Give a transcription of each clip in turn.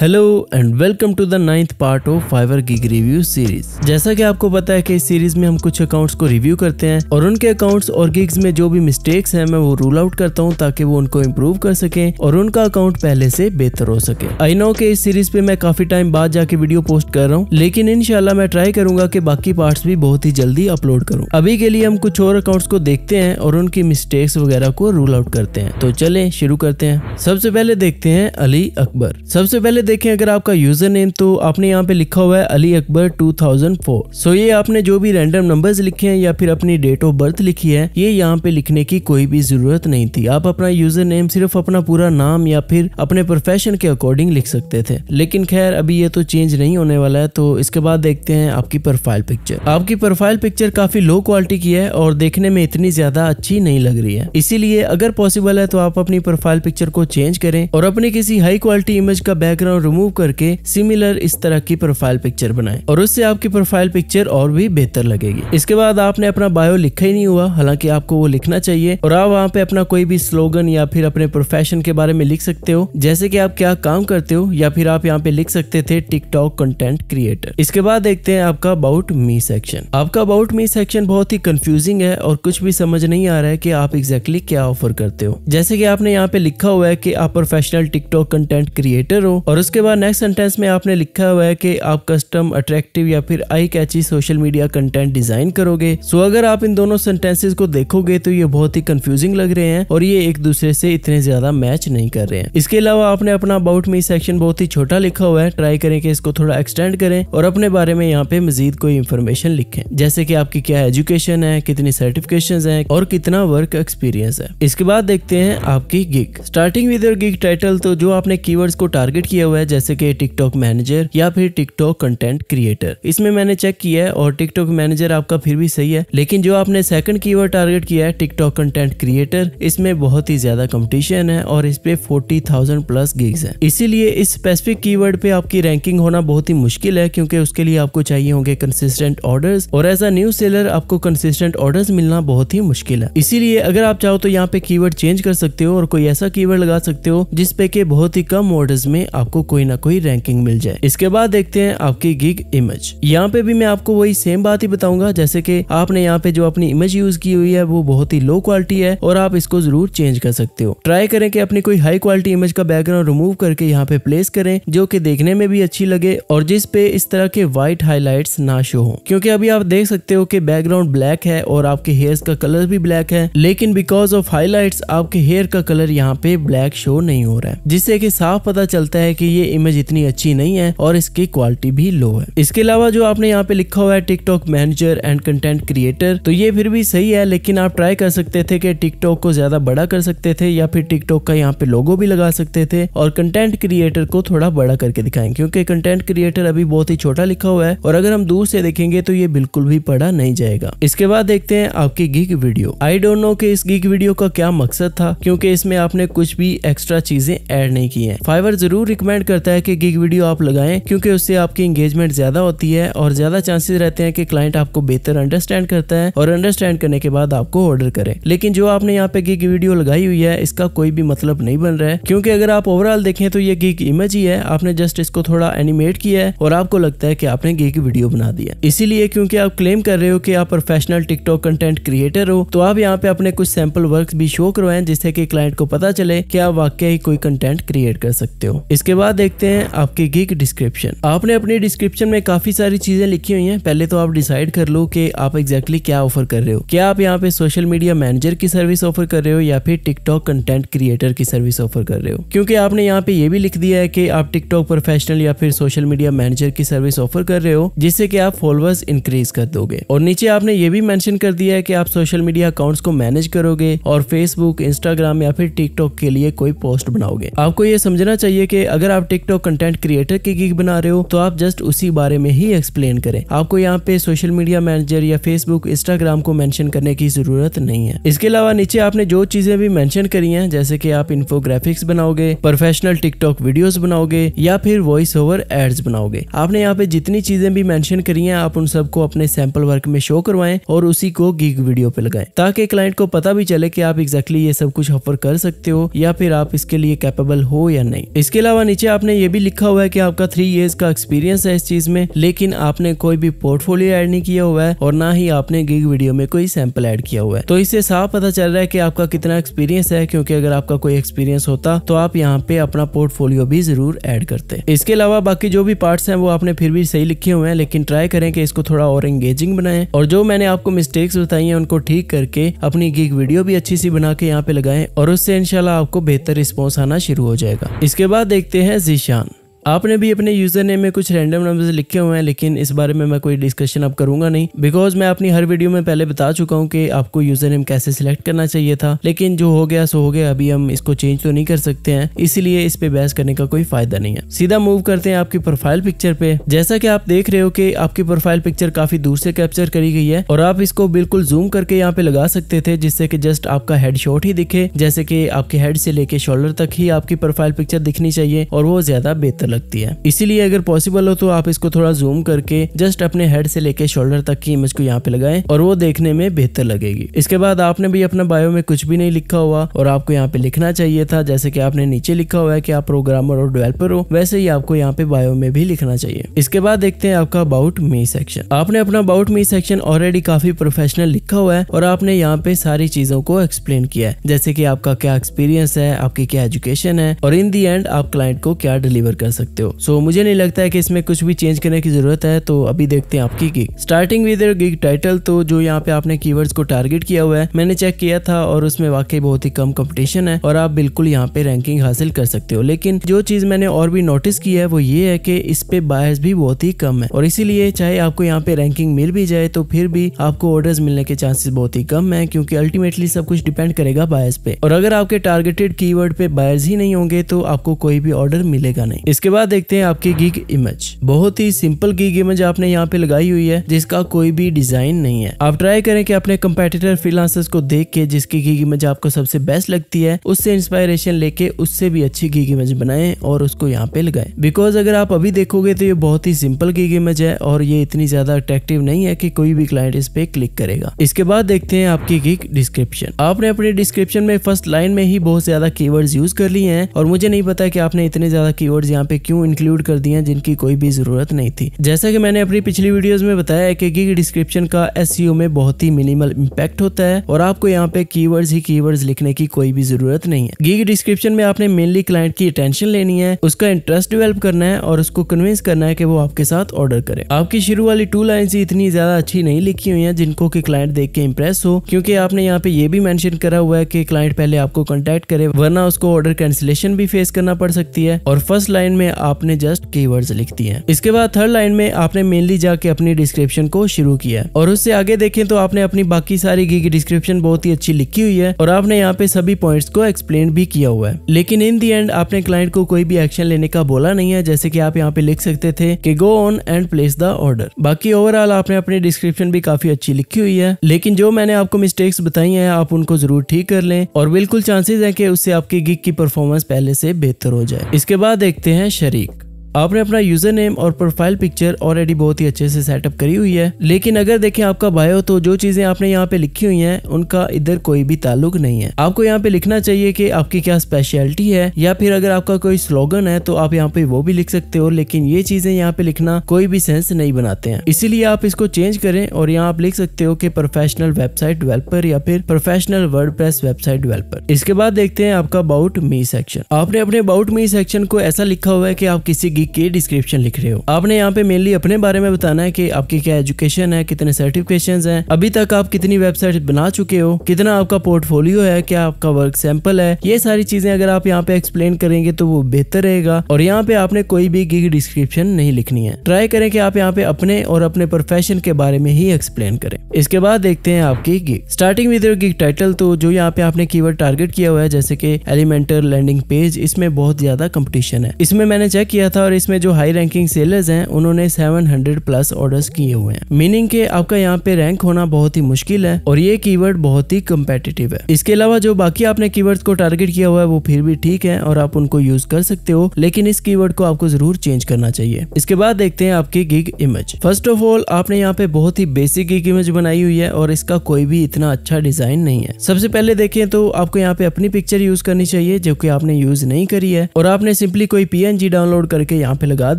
Hello and welcome to the ninth part of Fiverr gig review series जैसा कि आपको पता है कि इस सीरीज में हम कुछ अकाउंट्स को रिव्यू करते हैं और उनके अकाउंट्स और गिग्स में जो भी मिस्टेक्स हैं मैं वो रूल आउट करता हूं ताकि वो उनको इम्प्रूव कर सके और उनका अकाउंट पहले से बेहतर हो सके आई नो के इस सीरीज पे मैं काफी टाइम बाद जाके वीडियो पोस्ट कर रहा हूँ लेकिन इनशाला मैं ट्राई करूंगा की बाकी पार्ट भी बहुत ही जल्दी अपलोड करूँ अभी के लिए हम कुछ और अकाउंट्स को देखते हैं और उनकी मिस्टेक्स वगैरह को रूल आउट करते हैं तो चले शुरू करते हैं सबसे पहले देखते हैं अली अकबर सबसे पहले देखें अगर आपका यूजर नेम तो आपने यहाँ पे लिखा हुआ है अली अकबर 2004 सो ये आपने जो भी रैंडम नंबर्स लिखे हैं या फिर अपनी डेट ऑफ बर्थ लिखी है ये यहाँ पे लिखने की कोई भी जरूरत नहीं थी आप अपना यूजर नेम सिर्फ अपना पूरा नाम या फिर अपने प्रोफेशन के अकॉर्डिंग लिख सकते थे लेकिन खैर अभी ये तो चेंज नहीं होने वाला है तो इसके बाद देखते हैं आपकी प्रोफाइल पिक्चर आपकी प्रोफाइल पिक्चर काफी लो क्वालिटी की है और देखने में इतनी ज्यादा अच्छी नहीं लग रही है इसीलिए अगर पॉसिबल है तो आप अपनी प्रोफाइल पिक्चर को चेंज करें और अपनी किसी हाई क्वालिटी इमेज का बैकग्राउंड और रिमूव करके सिमिलर इस तरह की प्रोफाइल पिक्चर बनाए और उससे आपकी प्रोफाइल पिक्चर और भी बेहतर लगेगी इसके बाद आपने अपना बायो लिखा ही नहीं हुआ हालांकि आपको वो लिखना चाहिए और आप वहाँ पे अपना कोई भी स्लोगन या फिर अपने प्रोफेशन के बारे में लिख सकते हो जैसे की आप क्या काम करते हो या फिर आप यहाँ पे लिख सकते थे टिकटॉक कंटेंट क्रिएटर इसके बाद देखते हैं आपका अबाउट मी सेक्शन आपका अबाउट मी सेक्शन बहुत ही कंफ्यूजिंग है और कुछ भी समझ नहीं आ रहा है कि आप एग्जैक्टली exactly क्या ऑफर करते हो जैसे कि आपने यहाँ पे लिखा हुआ है कि आप प्रोफेशनल टिकटॉक कंटेंट क्रिएटर हो और और उसके बाद नेक्स्ट सेंटेंस में आपने लिखा हुआ है कि आप कस्टम अट्रैक्टिव या फिर eye catchy social media content design करोगे सो अगर आप इन दोनों सेंटेंसेस को देखोगे तो ये बहुत ही कंफ्यूजिंग लग रहे हैं और ये एक दूसरे से इतने ज्यादा मैच नहीं कर रहे हैं इसके अलावा आपने अपना अबाउट मी सेक्शन बहुत ही छोटा लिखा हुआ है ट्राई करें कि इसको थोड़ा एक्सटेंड करें और अपने बारे में यहाँ पे मजीद कोई इन्फॉर्मेशन लिखे जैसे की आपकी क्या एजुकेशन है कितनी सर्टिफिकेशन है और कितना वर्क एक्सपीरियंस है इसके बाद देखते हैं आपकी gig starting with gig title तो जो आपने की को टारगेट किया किया हुआ है जैसे कि टिकटॉक मैनेजर या फिर टिकटॉक कंटेंट क्रिएटर इसमें मैंने चेक किया है और टिकटॉक मैनेजर आपका फिर भी सही है लेकिन जो आपने सेकंड की टारगेट किया है टिकटॉक कंटेंट क्रिएटर इसमें बहुत ही ज्यादा कॉम्पिटिशन है और इस पे फोर्टी थाउजेंड प्लस गिग्स है इसीलिए इस स्पेसिफिक की पे आपकी रैंकिंग होना बहुत ही मुश्किल है क्योंकि उसके लिए आपको चाहिए होंगे कंसिस्टेंट ऑर्डर और एज अ न्यू सेलर आपको कंसिस्टेंट ऑर्डर मिलना बहुत ही मुश्किल है इसीलिए अगर आप चाहो तो यहाँ पे कीवर्ड चेंज कर सकते हो और कोई ऐसा कीवर्ड लगा सकते हो जिसपे के बहुत ही कम ऑर्डर्स में आपको आपको कोई ना कोई रैंकिंग मिल जाए इसके बाद देखते हैं आपकी गिग इमेज यहाँ पे भी मैं आपको वही सेम बात ही बताऊंगा जैसे की आपने यहाँ पे जो अपनी इमेज यूज की हुई है वो बहुत ही लो क्वालिटी है और आप इसको जरूर चेंज कर सकते हो ट्राई करें कि अपनी कोई हाई क्वालिटी इमेज का बैकग्राउंड रिमूव करके यहाँ पे प्लेस करें जो कि देखने में भी अच्छी लगे और जिस पे इस तरह के व्हाइट हाईलाइट ना शो हो क्योंकि अभी आप देख सकते हो कि बैकग्राउंड ब्लैक है और आपके हेयर का कलर भी ब्लैक है लेकिन बिकॉज ऑफ हाईलाइट आपके हेयर का कलर यहाँ पे ब्लैक शो नहीं हो रहा है जिससे की साफ पता चलता है की कि ये इमेज इतनी अच्छी नहीं है और इसकी क्वालिटी भी लो है इसके अलावा जो आपने यहाँ पे लिखा हुआ है TikTok manager and content creator तो ये फिर भी सही है लेकिन आप ट्राई कर सकते थे कि टिकटॉक को ज्यादा बड़ा कर सकते थे या फिर टिकटॉक का यहाँ पे लोगो भी लगा सकते थे और कंटेंट क्रिएटर को थोड़ा बड़ा करके दिखाएं क्योंकि कंटेंट क्रिएटर अभी बहुत ही छोटा लिखा हुआ है और अगर हम दूर से देखेंगे तो ये बिल्कुल भी पड़ा नहीं जाएगा इसके बाद देखते हैं आपकी gig video I don't know कि इस गिग वीडियो का क्या मकसद था क्योंकि इसमें आपने कुछ भी एक्स्ट्रा चीजें ऐड नहीं की है फाइवर जरूर रिकमेंड रिकमेंड करता है कि गिग वीडियो आप लगाएं क्योंकि उससे आपकी इंगेजमेंट ज्यादा होती है और ज्यादा चांसेस रहते हैं कि क्लाइंट आपको बेहतर अंडरस्टैंड करता है और अंडरस्टैंड करने के बाद आपको ऑर्डर करे लेकिन जो आपने यहाँ पे गिग वीडियो लगाई हुई है इसका कोई भी मतलब नहीं बन रहा है क्योंकि अगर आप ओवरऑल देखें तो ये गिग इमेज ही है आपने जस्ट इसको थोड़ा एनिमेट किया है और आपको लगता है कि आपने गिग वीडियो बना दिया इसीलिए क्योंकि आप क्लेम कर रहे हो कि आप प्रोफेशनल टिकटॉक कंटेंट क्रिएटर हो तो आप यहाँ पे अपने कुछ सैंपल वर्क भी शो करवाएं जिससे कि क्लाइंट को पता चले कि आप वाकई कोई कंटेंट क्रिएट कर सकते हो इसके बाद बाद देखते हैं आपके गिग डिस्क्रिप्शन आपने अपने डिस्क्रिप्शन में काफी सारी चीजें लिखी हुई हैं पहले तो आप डिसाइड कर लो कि आप एग्जैक्टली exactly क्या ऑफर कर रहे हो क्या आप यहाँ पे सोशल मीडिया मैनेजर की सर्विस ऑफर कर रहे हो या फिर टिकटॉक कंटेंट क्रिएटर की सर्विस ऑफर कर रहे हो क्योंकि आपने यहाँ पे ये भी लिख दिया है कि आप टिकटॉक प्रोफेशनल या फिर सोशल मीडिया मैनेजर की सर्विस ऑफर कर रहे हो जिससे कि आप फॉलोअर्स इंक्रीज कर दोगे और नीचे आपने ये भी मैंशन कर दिया है कि आप सोशल मीडिया अकाउंट्स को मैनेज करोगे और फेसबुक इंस्टाग्राम या फिर टिकटॉक के लिए कोई पोस्ट बनाओगे आपको ये समझना चाहिए कि अगर आप टिकटॉक कंटेंट क्रिएटर की गिग बना रहे हो तो आप जस्ट उसी बारे में ही एक्सप्लेन करें आपको यहाँ पे सोशल मीडिया मैनेजर या फेसबुक इंस्टाग्राम को मेंशन करने की जरूरत नहीं है इसके अलावा नीचे आपने जो चीजें भी मेंशन करी हैं जैसे कि आप इन्फोग्राफिक्स बनाओगे प्रोफेशनल टिकटॉक वीडियोस बनाओगे या फिर वॉइस ओवर एड्स बनाओगे आपने यहाँ पे जितनी चीजें भी मेंशन करी हैं आप उन सबको अपने सैंपल वर्क में शो करवाएं और उसी को गिग वीडियो पे लगाएं ताकि क्लाइंट को पता भी चले कि आप एग्जैक्टली exactly ये सब कुछ ऑफर कर सकते हो या फिर आप इसके लिए कैपेबल हो या नहीं इसके अलावा नीचे नीचे आपने ये भी लिखा हुआ है कि आपका थ्री इयर्स का एक्सपीरियंस है इस चीज में लेकिन आपने कोई भी पोर्टफोलियो ऐड नहीं किया हुआ है और ना ही आपने गिग वीडियो में कोई सैंपल ऐड किया हुआ है तो इससे साफ पता चल रहा है कि आपका कितना एक्सपीरियंस है क्योंकि अगर आपका कोई एक्सपीरियंस होता तो आप यहाँ पे अपना पोर्टफोलियो भी जरूर ऐड करते इसके अलावा बाकी जो भी पार्ट्स हैं वो आपने फिर भी सही लिखे हुए हैं लेकिन ट्राई करें कि इसको थोड़ा और एंगेजिंग बनाए और जो मैंने आपको मिस्टेक्स बताई है उनको ठीक करके अपनी गिग वीडियो भी अच्छी सी बना के यहाँ पे लगाए और उससे इनशाला आपको बेहतर रिस्पॉन्स आना शुरू हो जाएगा इसके बाद देखते हैं sichern. आपने भी अपने यूजर नेम में कुछ रैंडम नंबर्स लिखे हुए हैं लेकिन इस बारे में मैं कोई डिस्कशन अब करूंगा नहीं बिकॉज मैं अपनी हर वीडियो में पहले बता चुका हूँ कि आपको यूजर नेम कैसे सिलेक्ट करना चाहिए था लेकिन जो हो गया सो हो गया अभी हम इसको चेंज तो नहीं कर सकते हैं इसीलिए इस पे बहस करने का कोई फायदा नहीं है सीधा मूव करते हैं आपकी प्रोफाइल पिक्चर पे जैसा की आप देख रहे हो की आपकी प्रोफाइल पिक्चर काफी दूर से कैप्चर करी गई है और आप इसको बिल्कुल जूम करके यहाँ पे लगा सकते थे जिससे की जस्ट आपका हेड शॉट ही दिखे जैसे की आपके हेड से लेके शोल्डर तक ही आपकी प्रोफाइल पिक्चर दिखनी चाहिए और वो ज्यादा बेहतर लगती है इसीलिए अगर पॉसिबल हो तो आप इसको थोड़ा जूम करके जस्ट अपने हेड से लेके शोल्डर तक की इमेज को यहाँ पे लगाए और वो देखने में बेहतर लगेगी इसके बाद आपने भी अपना बायो में कुछ भी नहीं लिखा हुआ और आपको यहाँ पे लिखना चाहिए था जैसे की आपने नीचे लिखा हुआ है की आप प्रोग्रामर और डेवेलपर हो वैसे ही आपको यहाँ पे बायो में भी लिखना चाहिए इसके बाद देखते हैं आपका अबाउट मी सेक्शन आपने अपना अबाउट मी सेक्शन ऑलरेडी काफी प्रोफेशनल लिखा हुआ है और आपने यहाँ पे सारी चीजों को एक्सप्लेन किया है जैसे की आपका क्या एक्सपीरियंस है आपकी क्या एजुकेशन है और इन दी एंड आप क्लाइंट को क्या डिलीवर कर सकते सकते हो सो so, मुझे नहीं लगता है कि इसमें कुछ भी चेंज करने की जरूरत है तो अभी देखते हैं आपकी gig starting with gig title तो जो यहाँ पे आपने की को टारगेट किया हुआ है मैंने चेक किया था और उसमें वाकई बहुत ही कम कॉम्पिटिशन है और आप बिल्कुल यहाँ पे रैंकिंग हासिल कर सकते हो लेकिन जो चीज मैंने और भी नोटिस की है वो ये है कि इस पे बायर्स भी बहुत ही कम है और इसीलिए चाहे आपको यहाँ पे रैंकिंग मिल भी जाए तो फिर भी आपको ऑर्डर मिलने के चांसेस बहुत ही कम है क्योंकि अल्टीमेटली सब कुछ डिपेंड करेगा बायर्स पे और अगर आपके टारगेटेड कीवर्ड पे बायर्स ही नहीं होंगे तो आपको कोई भी ऑर्डर मिलेगा नहीं इसके बाद देखते हैं आपकी गिग इमेज बहुत ही सिंपल गिग इमेज आपने यहाँ पे लगाई हुई है जिसका कोई भी डिजाइन नहीं है आप ट्राई करें कि अपने कम्पेटिटर फ्रीलांसर्स को देख के जिसकी गिग इमेज आपको सबसे बेस्ट लगती है उससे इंस्पायरेशन लेके उससे भी अच्छी गिग इमेज बनाए और उसको यहाँ पे लगाए बिकॉज अगर आप अभी देखोगे तो ये बहुत ही सिंपल गिग इमेज है और ये इतनी ज्यादा अट्रैक्टिव नहीं है की कोई भी क्लाइंट इस पे क्लिक करेगा इसके बाद देखते हैं आपकी गिग डिस्क्रिप्शन आपने अपने डिस्क्रिप्शन में फर्स्ट लाइन में ही बहुत ज्यादा कीवर्ड्स यूज कर लिए हैं और मुझे नहीं पता कि आपने इतने ज्यादा कीवर्ड्स यहाँ पे क्यों इंक्लूड कर दिया जिनकी कोई भी जरूरत नहीं थी जैसा कि मैंने अपनी पिछली वीडियोस में बताया है कि गिग डिस्क्रिप्शन का एस e में बहुत ही मिनिमल इम्पैक्ट होता है और आपको यहाँ पे की ही की लिखने की कोई भी जरूरत नहीं है गिग डिस्क्रिप्शन में आपने मेनली क्लाइंट की अटेंशन लेनी है उसका इंटरेस्ट डेवलप करना है और उसको कन्विंस करना है कि वो आपके साथ ऑर्डर करे आपकी शुरू वाली टू लाइन ही इतनी ज्यादा अच्छी नहीं लिखी हुई है जिनको की क्लाइंट देख के इम्प्रेस हो क्योंकि आपने यहाँ पे ये भी मैंशन करा हुआ है कि क्लाइंट पहले आपको कॉन्टेक्ट करे वरना उसको ऑर्डर कैंसिलेशन भी फेस करना पड़ सकती है और फर्स्ट लाइन में में आपने जस्ट कीवर्ड्स लिख दिए इसके बाद थर्ड लाइन में आपने मेनली जाके अपनी डिस्क्रिप्शन को शुरू किया और उससे आगे देखें तो आपने अपनी बाकी सारी गी की डिस्क्रिप्शन बहुत ही अच्छी लिखी हुई है और आपने यहाँ पे सभी पॉइंट्स को एक्सप्लेन भी किया हुआ है लेकिन इन दी एंड आपने क्लाइंट को कोई भी एक्शन लेने का बोला नहीं है जैसे की आप यहाँ पे लिख सकते थे कि go on and place the order बाकी ओवरऑल आपने अपनी डिस्क्रिप्शन भी काफी अच्छी लिखी हुई है लेकिन जो मैंने आपको मिस्टेक्स बताई है आप उनको जरूर ठीक कर लें और बिल्कुल चांसेस है कि उससे आपकी गिग की परफॉर्मेंस पहले से बेहतर हो जाए इसके बाद देखते हैं شريك आपने अपना यूजर नेम और प्रोफाइल पिक्चर ऑलरेडी बहुत ही अच्छे से सेटअप करी हुई है लेकिन अगर देखें आपका बायो तो जो चीजें आपने यहाँ पे लिखी हुई हैं उनका इधर कोई भी ताल्लुक नहीं है आपको यहाँ पे लिखना चाहिए कि आपकी क्या स्पेशलिटी है या फिर अगर आपका कोई स्लोगन है तो आप यहाँ पे वो भी लिख सकते हो लेकिन ये चीजें यहाँ पे लिखना कोई भी सेंस नहीं बनाते हैं इसीलिए आप इसको चेंज करें और यहाँ आप लिख सकते हो कि प्रोफेशनल वेबसाइट डेवलपर या फिर प्रोफेशनल वर्ड वेबसाइट डेवलपर इसके बाद देखते हैं आपका अबाउट मी सेक्शन आपने अपने अबाउट मी सेक्शन को ऐसा लिखा हुआ है की आप किसी जी के डिस्क्रिप्शन लिख रहे हो आपने यहाँ पे मेनली अपने बारे में बताना है की आपकी क्या एजुकेशन है कितने सर्टिफिकेशन है अभी तक आप कितनी वेबसाइट बना चुके हो कितना आपका पोर्टफोलियो है क्या आपका वर्क सैंपल है ये सारी चीजें अगर आप यहाँ पे एक्सप्लेन करेंगे तो वो बेहतर रहेगा और यहाँ पे आपने कोई भी गिग डिस्क्रिप्शन नहीं लिखनी है ट्राई करें कि आप यहाँ पे अपने और अपने प्रोफेशन के बारे में ही एक्सप्लेन करें इसके बाद देखते हैं आपकी gig starting with your gig title तो जो यहाँ पे आपने की टारगेट किया हुआ है जैसे कि एलिमेंटर लैंडिंग पेज इसमें बहुत ज्यादा कंपटीशन है इसमें मैंने चेक किया था और इसमें जो हाई रैंकिंग सेलर्स हैं उन्होंने 700 प्लस ऑर्डर्स किए हुए हैं मीनिंग के आपका यहाँ पे रैंक होना बहुत ही मुश्किल है और ये कीवर्ड बहुत ही कम्पेटिटिव है इसके अलावा जो बाकी आपने कीवर्ड को टारगेट किया हुआ है वो फिर भी ठीक है और आप उनको यूज कर सकते हो लेकिन इस कीवर्ड को आपको जरूर चेंज करना चाहिए इसके बाद देखते हैं आपकी gig image first of all आपने यहाँ पे बहुत ही बेसिक गिग इमेज बनाई हुई है और इसका कोई भी इतना अच्छा डिजाइन नहीं है सबसे पहले देखें तो आपको यहाँ पे अपनी पिक्चर यूज करनी चाहिए जो की आपने यूज नहीं करी है और आपने सिंपली कोई पीएनजी डाउनलोड करके यहाँ पे लगा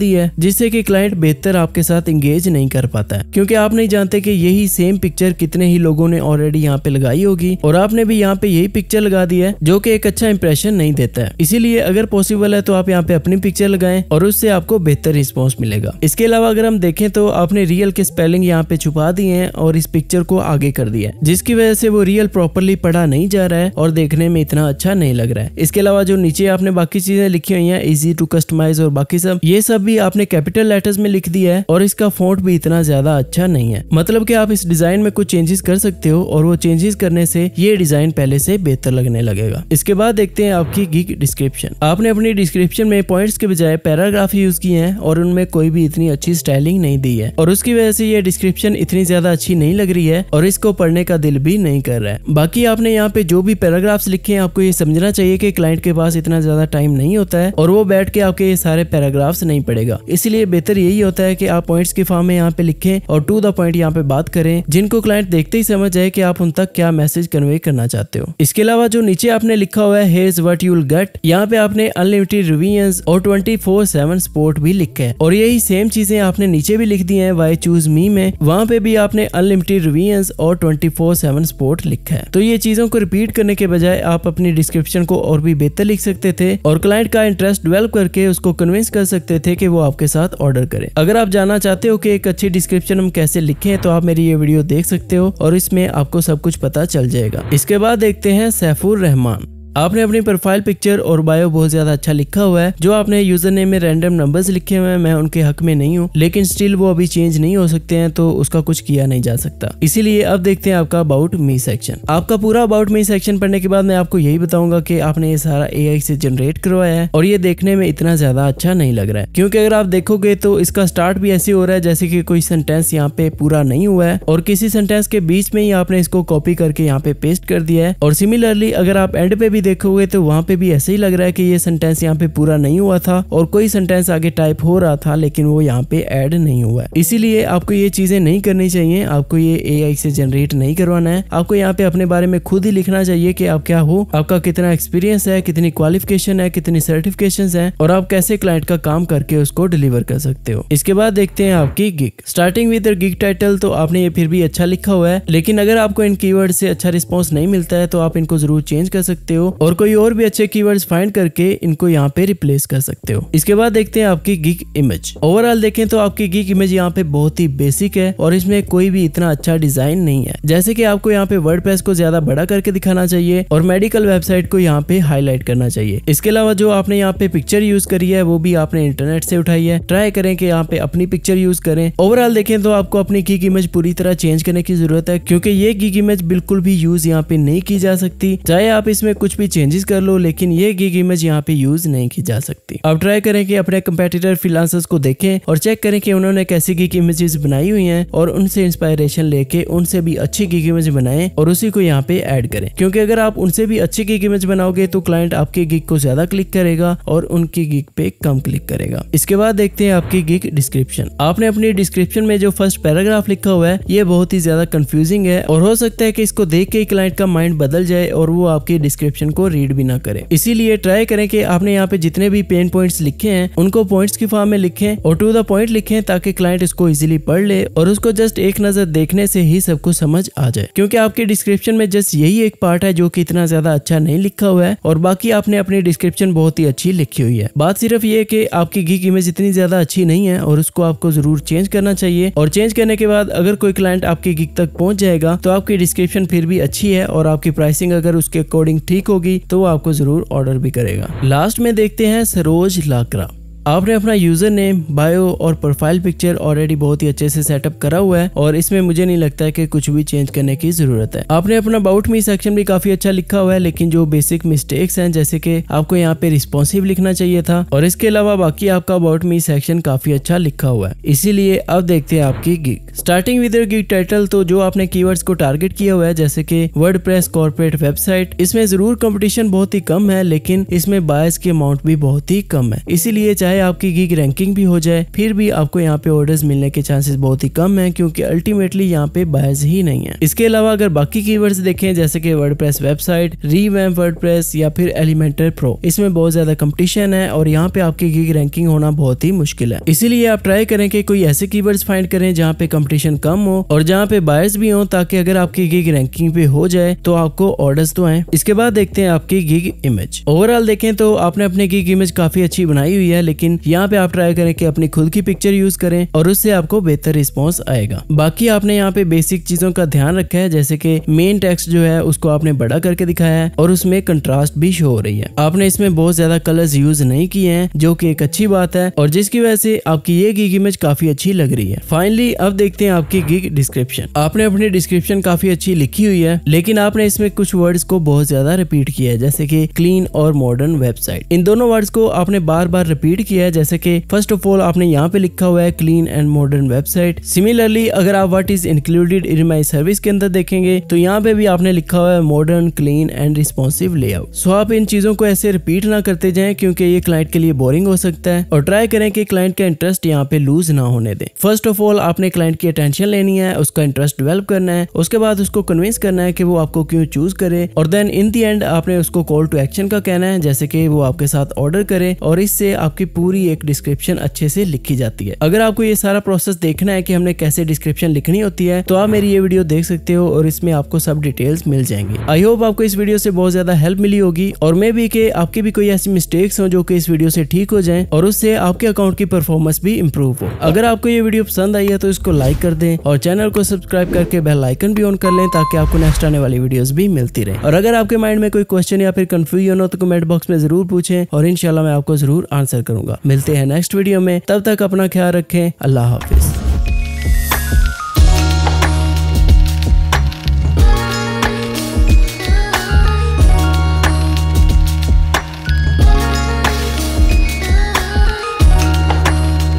दी है जिससे कि क्लाइंट बेहतर आपके साथ इंगेज नहीं कर पाता है क्योंकि आप नहीं जानते कि यही सेम पिक्चर कितने ही लोगों ने ऑलरेडी यहाँ पे लगाई होगी और आपने भी यहाँ पे यही पिक्चर लगा दी है जो की एक अच्छा इंप्रेशन नहीं देता है इसीलिए अगर पॉसिबल है तो आप यहाँ पे अपनी पिक्चर लगाए और उससे आपको बेहतर रिस्पॉन्स मिलेगा इसके अलावा अगर हम देखें तो आपने रियल के स्पेलिंग यहाँ पे छुपा दिए हैं और इस पिक्चर को आगे कर दिया है जिसकी वजह से वो रियल प्रॉपरली पढ़ा नहीं जा रहा है और देखने में इतना अच्छा नहीं लग रहा है इसके अलावा जो नीचे आपने बाकी चीजें लिखी हुई है इजी टू कस्टमाइज और बाकी सब मतलब ये सब भी आपने कैपिटल लेटर्स में लिख दिया है और इसका फोट भी इतना ज्यादा अच्छा नहीं है मतलब की आप इस डिजाइन में कुछ चेंजेस कर सकते हो और वो चेंजेस करने से ये डिजाइन पहले से बेहतर लगने लगेगा इसके बाद देखते हैं आपकी गिग डिस्क्रिप्शन आपने अपनी डिस्क्रिप्शन में पॉइंट्स के बजाय पैराग्राफ यूज किए हैं और उनमें कोई भी इतनी अच्छी स्टाइलिंग नहीं दी है और उसकी वजह से ये डिस्क्रिप्शन इतनी ज्यादा अच्छी नहीं लग रही है और इसको पढ़ने का दिल भी नहीं कर रहा है बाकी आपने यहाँ पे जो भी पैराग्राफ्स लिखे हैं आपको ये समझना चाहिए कि क्लाइंट के पास इतना ज्यादा टाइम नहीं होता है और वो बैठ के आपके ये सारे पैराग्राफ पैराग्राफ नहीं पड़ेगा इसलिए बेहतर यही होता है की आप पॉइंट्स के फॉर्म में यहाँ पे लिखे और टू द पॉइंट यहाँ पे बात करें जिनको क्लाइंट देखते ही समझ जाए की आप उन तक क्या मैसेज कन्वे करना चाहते हो इसके अलावा जो नीचे आपने लिखा हुआ है वट यूल गेट यहाँ पे आपने अनलिमिटेड रिव्यूज और ट्वेंटी फोर सेवन सपोर्ट भी लिखे है और यही सेम चीजें आपने नीचे भी लिख दी है वाई चूज मी में वहाँ पे भी आपने अनलिमिटेड रिव्यूज और ट्वेंटी फोर सेवन सपोर्ट लिखा है तो ये चीजों को रिपीट करने के बजाय आप अपनी डिस्क्रिप्शन को और भी बेहतर लिख सकते थे और क्लाइंट का इंटरेस्ट डेवेल्प करके उसको कन्विंस कर कर सकते थे कि वो आपके साथ ऑर्डर करें अगर आप जानना चाहते हो कि एक अच्छी डिस्क्रिप्शन हम कैसे लिखे तो आप मेरी ये वीडियो देख सकते हो और इसमें आपको सब कुछ पता चल जाएगा इसके बाद देखते हैं सैफुर रहमान आपने अपनी प्रोफाइल पिक्चर और बायो बहुत ज्यादा अच्छा लिखा हुआ है जो आपने यूजर नेम में रैंडम नंबर्स लिखे हुए हैं मैं उनके हक में नहीं हूँ लेकिन स्टिल वो अभी चेंज नहीं हो सकते हैं तो उसका कुछ किया नहीं जा सकता इसीलिए अब देखते हैं आपका अबाउट मी सेक्शन आपका पूरा अबाउट मी सेक्शन पढ़ने के बाद मैं आपको यही बताऊंगा की आपने ये सारा ए से जनरेट करवाया है और ये देखने में इतना ज्यादा अच्छा नहीं लग रहा है क्यूँकी अगर आप देखोगे तो इसका स्टार्ट भी ऐसे हो रहा है जैसे की कोई सेंटेंस यहाँ पे पूरा नहीं हुआ है और किसी सेंटेंस के बीच में ही आपने इसको कॉपी करके यहाँ पे पेस्ट कर दिया है और सिमिलरली अगर आप एंड पे भी देखोगे तो वहाँ पे भी ऐसे ही लग रहा है कि ये सेंटेंस यहाँ पे पूरा नहीं हुआ था और कोई सेंटेंस आगे टाइप हो रहा था लेकिन वो यहाँ पे ऐड नहीं हुआ है इसीलिए आपको ये चीजें नहीं करनी चाहिए आपको ये ए से जनरेट नहीं करवाना है आपको यहाँ पे अपने बारे में खुद ही लिखना चाहिए की आप क्या हो आपका कितना एक्सपीरियंस है कितनी क्वालिफिकेशन है कितनी सर्टिफिकेशन है और आप कैसे क्लाइंट का काम करके उसको डिलीवर कर सकते हो इसके बाद देखते हैं आपकी gig starting with gig title तो आपने ये फिर भी अच्छा लिखा हुआ है लेकिन अगर आपको इन कीवर्ड से अच्छा रिस्पॉन्स नहीं मिलता है तो आप इनको जरूर चेंज कर सकते हो और कोई और भी अच्छे कीवर्ड्स फाइंड करके इनको यहाँ पे रिप्लेस कर सकते हो इसके बाद देखते हैं आपकी गिग इमेज ओवरऑल देखें तो आपकी गिग इमेज यहाँ पे बहुत ही बेसिक है और इसमें कोई भी इतना अच्छा डिजाइन नहीं है जैसे की आपको यहाँ पे वर्ड को ज्यादा बड़ा करके दिखाना चाहिए और मेडिकल वेबसाइट को यहाँ पे हाईलाइट करना चाहिए इसके अलावा जो आपने यहाँ पे पिक्चर यूज करी है वो भी आपने इंटरनेट से उठाई है ट्राई करें कि यहाँ पे अपनी पिक्चर यूज करें ओवरऑल देखें तो आपको अपनी गिग इमेज पूरी तरह चेंज करने की जरूरत है क्योंकि ये गिग इमेज बिल्कुल भी यूज यहाँ पे नहीं की जा सकती चाहे आप इसमें कुछ कुछ भी चेंजेस कर लो लेकिन ये गिग इमेज यहाँ पे यूज नहीं की जा सकती अब ट्राई करें कि अपने कंपेटिटर फ्रीलांसर्स को देखें और चेक करें कि उन्होंने कैसी गिग इमेजेस बनाई हुई हैं और उनसे इंस्पायरेशन लेके उनसे भी अच्छी गिग इमेज बनाएं और उसी को यहाँ पे ऐड करें क्योंकि अगर आप उनसे भी अच्छी गिग इमेज बनाओगे तो क्लाइंट आपके गिग को ज्यादा क्लिक करेगा और उनकी गिग पे कम क्लिक करेगा इसके बाद देखते हैं आपकी गिग डिस्क्रिप्शन आपने अपनी डिस्क्रिप्शन में जो फर्स्ट पैराग्राफ लिखा हुआ है ये बहुत ही ज्यादा कंफ्यूजिंग है और हो सकता है कि इसको देख के क्लाइंट का माइंड बदल जाए और वो आपकी डिस्क्रिप्शन इन्फॉर्मेशन को रीड भी ना करें इसीलिए ट्राई करें कि आपने यहाँ पे जितने भी पेन पॉइंट्स लिखे हैं उनको पॉइंट्स की फॉर्म में लिखें और टू द पॉइंट लिखें ताकि क्लाइंट इसको इजीली पढ़ ले और उसको जस्ट एक नजर देखने से ही सब कुछ समझ आ जाए क्योंकि आपके डिस्क्रिप्शन में जस्ट यही एक पार्ट है जो की इतना ज्यादा अच्छा नहीं लिखा हुआ है और बाकी आपने अपनी डिस्क्रिप्शन बहुत ही अच्छी लिखी हुई है बात सिर्फ ये की आपकी गिग इमेज इतनी ज्यादा अच्छी नहीं है और उसको आपको जरूर चेंज करना चाहिए और चेंज करने के बाद अगर कोई क्लाइंट आपकी गिग तक पहुंच जाएगा तो आपकी डिस्क्रिप्शन फिर भी अच्छी है और आपकी प्राइसिंग अगर उसके अकॉर्डिंग ठीक हो होगी तो वो आपको जरूर ऑर्डर भी करेगा लास्ट में देखते हैं सरोज लाकरा आपने अपना यूजर नेम बायो और प्रोफाइल पिक्चर ऑलरेडी बहुत ही अच्छे से सेटअप करा हुआ है और इसमें मुझे नहीं लगता है कि कुछ भी चेंज करने की जरूरत है आपने अपना अबाउट मी सेक्शन भी काफी अच्छा लिखा हुआ है लेकिन जो बेसिक मिस्टेक्स हैं जैसे कि आपको यहाँ पे रिस्पॉन्सिव लिखना चाहिए था और इसके अलावा बाकी आपका अबाउट मी सेक्शन काफी अच्छा लिखा हुआ है इसीलिए अब देखते हैं आपकी gig starting with gig title तो जो आपने की को टारगेट किया हुआ है जैसे की वर्ड प्रेस कॉर्पोरेट वेबसाइट इसमें जरूर कॉम्पिटिशन बहुत ही कम है लेकिन इसमें बायस की अमाउंट भी बहुत ही कम है इसीलिए चाहे चाहे आपकी गिग रैंकिंग भी हो जाए फिर भी आपको यहाँ पे ऑर्डर मिलने के चांसेस बहुत ही कम है क्योंकि अल्टीमेटली यहाँ पे बायर्स ही नहीं है इसके अलावा अगर बाकी की देखें जैसे की वर्ड वेबसाइट रीवैम वर्ड या फिर एलिमेंटर प्रो इसमें बहुत ज्यादा कंपटीशन है और यहाँ पे आपकी गिग रैंकिंग होना बहुत ही मुश्किल है इसीलिए आप ट्राई करें कि कोई ऐसे की फाइंड करें जहाँ पे कंपटीशन कम हो और जहाँ पे बायर्स भी हो ताकि अगर आपकी गिग रैंकिंग पे हो जाए तो आपको ऑर्डर्स तो आए इसके बाद देखते हैं आपकी गिग इमेज ओवरऑल देखें तो आपने अपनी गिग इमेज काफी अच्छी बनाई हुई है लेकिन लेकिन यहाँ पे आप ट्राई करें कि अपनी खुद की पिक्चर यूज करें और उससे आपको बेहतर रिस्पॉन्स आएगा बाकी आपने यहाँ पे बेसिक चीजों का ध्यान रखा है जैसे की मेन टेक्स्ट जो है उसको आपने बड़ा करके दिखाया है और उसमें कंट्रास्ट भी शो हो रही है आपने इसमें बहुत ज्यादा कलर्स यूज नहीं किए हैं जो की एक अच्छी बात है और जिसकी वजह से आपकी ये गिग इमेज काफी अच्छी लग रही है फाइनली अब देखते हैं आपकी गिग डिस्क्रिप्शन आपने अपनी डिस्क्रिप्शन काफी अच्छी लिखी हुई है लेकिन आपने इसमें कुछ वर्ड्स को बहुत ज्यादा रिपीट किया है जैसे की क्लीन और मॉडर्न वेबसाइट इन दोनों वर्ड्स को आपने बार बार रिपीट किया किया है जैसे कि फर्स्ट ऑफ ऑल आपने यहाँ पे लिखा हुआ है clean and modern website similarly अगर आप what is included in my service के अंदर देखेंगे तो यहाँ पे भी आपने लिखा हुआ है modern clean and responsive layout so आप इन चीजों को ऐसे रिपीट ना करते जाए क्योंकि ये क्लाइंट के लिए बोरिंग हो सकता है और ट्राई करें कि क्लाइंट का इंटरेस्ट यहाँ पे लूज ना होने दें फर्स्ट ऑफ ऑल आपने क्लाइंट की अटेंशन लेनी है उसका इंटरेस्ट डेवलप करना है उसके बाद उसको कन्विंस करना है कि वो आपको क्यों चूज करे और देन इन दी एंड आपने उसको कॉल टू एक्शन का कहना है जैसे कि वो आपके साथ ऑर्डर करे और इससे आपकी पूरी पूरी एक डिस्क्रिप्शन अच्छे से लिखी जाती है अगर आपको ये सारा प्रोसेस देखना है कि हमने कैसे डिस्क्रिप्शन लिखनी होती है तो आप मेरी ये वीडियो देख सकते हो और इसमें आपको सब डिटेल्स मिल जाएंगे आई होप आपको इस वीडियो से बहुत ज्यादा हेल्प मिली होगी और मे भी के आपके भी कोई ऐसी मिस्टेक्स हो जो कि इस वीडियो से ठीक हो जाए और उससे आपके अकाउंट की परफॉर्मेंस भी इम्प्रूव हो अगर आपको ये वीडियो पसंद आई है तो इसको लाइक कर दें और चैनल को सब्सक्राइब करके बेलाइकन भी ऑन कर लें ताकि आपको नेक्स्ट आने वाली वीडियो भी मिलती रहे और अगर आपके माइंड में कोई क्वेश्चन या फिर कंफ्यूजन हो तो कमेंट बॉक्स में जरूर पूछे और इनशाला मैं आपको जरूर आंसर करूंगा करूंगा मिलते हैं नेक्स्ट वीडियो में तब तक अपना ख्याल रखें अल्लाह हाफिज़